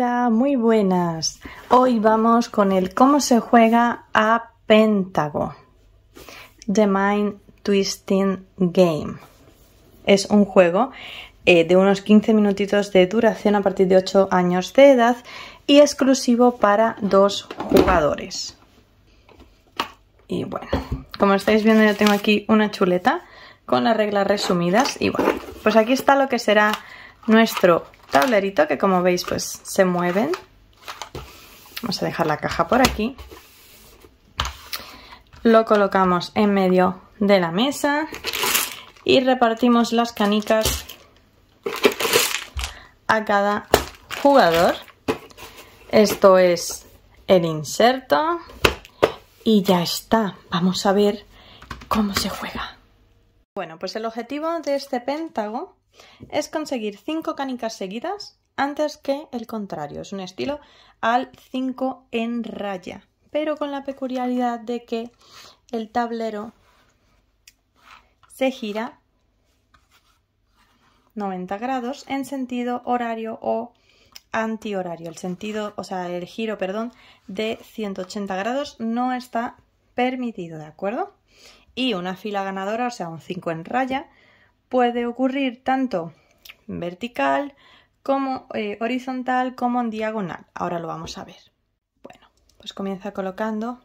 Hola, muy buenas. Hoy vamos con el cómo se juega a Pentago. The Mind Twisting Game. Es un juego eh, de unos 15 minutitos de duración a partir de 8 años de edad y exclusivo para dos jugadores. Y bueno, como estáis viendo yo tengo aquí una chuleta con las reglas resumidas y bueno, pues aquí está lo que será nuestro tablerito que como veis pues se mueven. Vamos a dejar la caja por aquí. Lo colocamos en medio de la mesa y repartimos las canicas a cada jugador. Esto es el inserto y ya está. Vamos a ver cómo se juega. Bueno, pues el objetivo de este pentágono es conseguir 5 canicas seguidas antes que el contrario. Es un estilo al 5 en raya, pero con la peculiaridad de que el tablero se gira 90 grados en sentido horario o antihorario. El sentido, o sea, el giro, perdón, de 180 grados no está permitido, ¿de acuerdo? y una fila ganadora, o sea, un 5 en raya, puede ocurrir tanto vertical como eh, horizontal como en diagonal. Ahora lo vamos a ver. Bueno, pues comienza colocando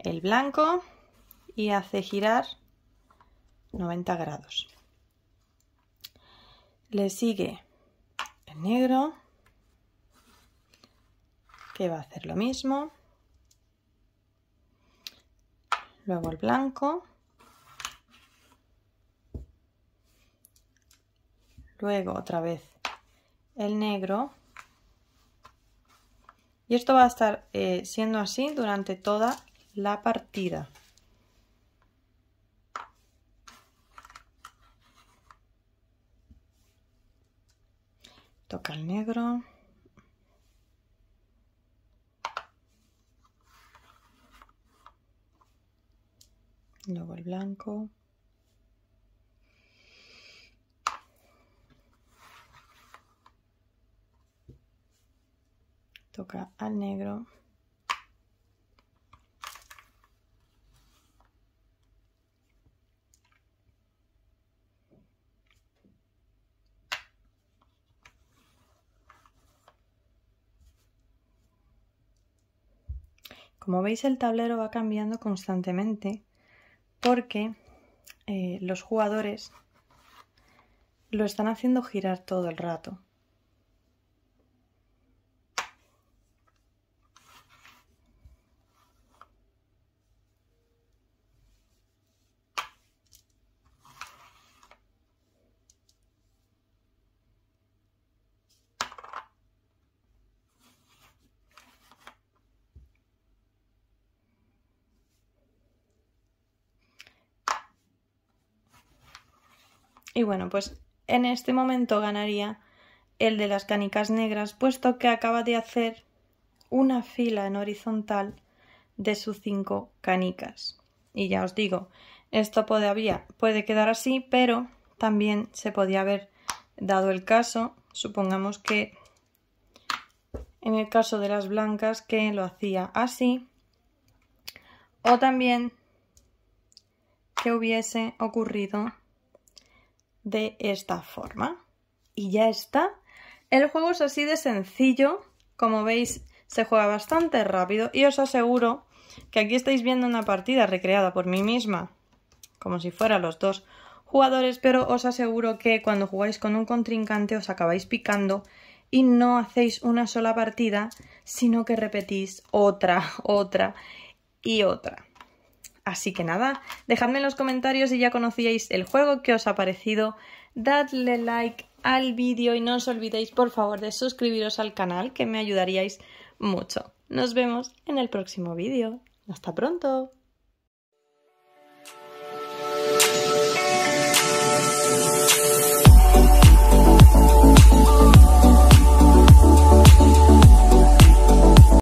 el blanco y hace girar 90 grados. Le sigue el negro, que va a hacer lo mismo. luego el blanco, luego otra vez el negro y esto va a estar eh, siendo así durante toda la partida. Toca el negro. luego el blanco. Toca al negro. Como veis el tablero va cambiando constantemente porque eh, los jugadores lo están haciendo girar todo el rato. Y bueno, pues en este momento ganaría el de las canicas negras, puesto que acaba de hacer una fila en horizontal de sus cinco canicas. Y ya os digo, esto todavía puede quedar así, pero también se podía haber dado el caso, supongamos que en el caso de las blancas que lo hacía así, o también que hubiese ocurrido de esta forma. Y ya está. El juego es así de sencillo. Como veis, se juega bastante rápido y os aseguro que aquí estáis viendo una partida recreada por mí misma, como si fueran los dos jugadores, pero os aseguro que cuando jugáis con un contrincante os acabáis picando y no hacéis una sola partida, sino que repetís otra, otra y otra. Así que nada, dejadme en los comentarios si ya conocíais el juego, que os ha parecido, dadle like al vídeo y no os olvidéis por favor de suscribiros al canal que me ayudaríais mucho. Nos vemos en el próximo vídeo. Hasta pronto.